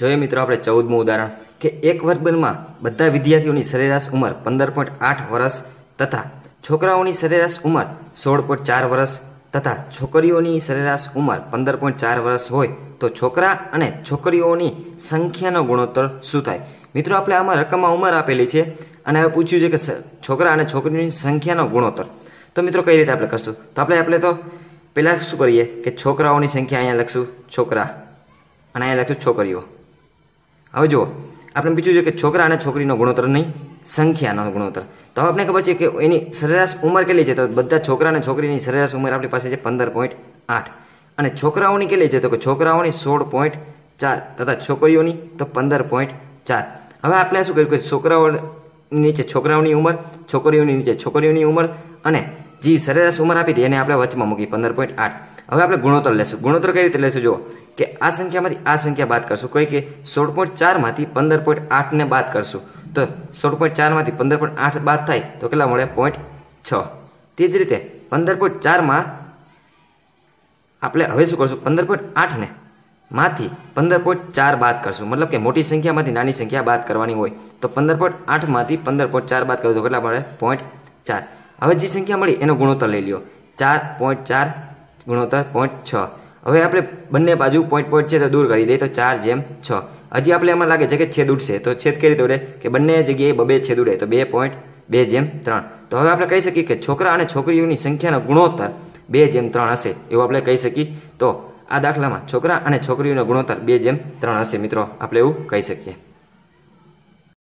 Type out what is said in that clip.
જોઈએ મિત્રો આપણે ચૌદમું ઉદાહરણ કે એક વર્ગમાં બધા વિદ્યાર્થીઓની સરેરાશ ઉંમર પંદર પોઈન્ટ આઠ વર્ષ તથા છોકરાઓની સરેરાશ ઉંમર સોળ પોઈન્ટ ચાર વર્ષ તથા છોકરીઓની સરેરાશ ઉંમર પંદર પોઈન્ટ ચાર વર્ષ હોય તો છોકરા અને છોકરીઓની સંખ્યાનો ગુણોત્તર શું થાય મિત્રો આપણે આમાં રકમમાં ઉંમર આપેલી છે અને હવે પૂછ્યું છે કે છોકરા અને છોકરીઓની સંખ્યાનો ગુણોત્તર તો મિત્રો કઈ રીતે આપણે કરશું તો આપણે આપણે તો પહેલાં શું કરીએ કે છોકરાઓની સંખ્યા અહીંયા લખશું છોકરા અને અહીંયા લખશું છોકરીઓ હવે જુઓ આપણે બીજું જોઈએ કે છોકરા અને છોકરીનો ગુણોત્તર નહીં સંખ્યાનો ગુણોત્તર તો હવે આપણે ખબર છે કે એની સરેરાશ ઉંમર કેટલી છે તો બધા છોકરા અને છોકરીની સરેરાશ ઉંમર આપણી પાસે છે પંદર પોઈન્ટ આઠ અને છોકરાઓની કેટલી છે તો કે છોકરાઓની સોળ પોઈન્ટ ચાર તથા છોકરીઓની તો પંદર પોઈન્ટ ચાર હવે આપણે શું કર્યું કે છોકરાઓ નીચે છોકરાઓની ઉંમર છોકરીઓની નીચે છોકરીઓની ઉંમર અને જે સરેરાશ ઉંમર આપી હતી એને આપણે વચમાં મૂકી પંદર પોઈન્ટ આઠ હવે આપણે ગુણોત્તર લેશું ગુણોત્તર કઈ રીતે લેશું જો કે આ સંખ્યામાંથી આ સંખ્યા બાદ કરશું કોઈ કે સોળ પોઈન્ટ ચારમાંથી પંદર પોઈન્ટ આઠને બાદ કરશું તો સોળ પોઈન્ટ ચારમાંથી પંદર પોઈન્ટ આઠ બાદ થાય તો કેટલા મળે પોઈન્ટ છ તે જ રીતે પંદર પોઈન્ટ ચારમાં આપણે હવે શું કરશું પંદર પોઈન્ટ આઠને માંથી પંદર પોઈન્ટ ચાર બાદ કરશું મતલબ કે મોટી સંખ્યામાંથી નાની સંખ્યા બાદ કરવાની હોય તો પંદર પોઈન્ટ આઠમાંથી પંદર પોઈન્ટ ચાર બાદ કરો તો કેટલા મળે પોઈન્ટ ચાર હવે જે સંખ્યા મળી એનો ગુણોત્તર લઈ લ્યો ચાર પોઈન્ટ ચાર ગુણોત્તર પોઈન્ટ છ હવે આપણે બંને બાજુ પોઈન્ટ પોઈન્ટ છે તો દૂર કરી દઈએ તો ચાર જેમ છ હજી આપણે એમાં લાગે છે કે છેદ ઉડશે તો છેદ કેવી રીતે ઉડે કે બંને જગ્યાએ બબે છેદ ઉડે તો બે પોઈન્ટ બે જેમ ત્રણ તો હવે આપણે કહી શકીએ કે છોકરા અને છોકરીઓની સંખ્યાનો ગુણોત્તર બે જેમ ત્રણ હશે એવું આપણે કહી શકીએ તો આ દાખલામાં છોકરા અને છોકરીઓનો ગુણોત્તર બે જેમ ત્રણ હશે મિત્રો આપણે એવું કહી શકીએ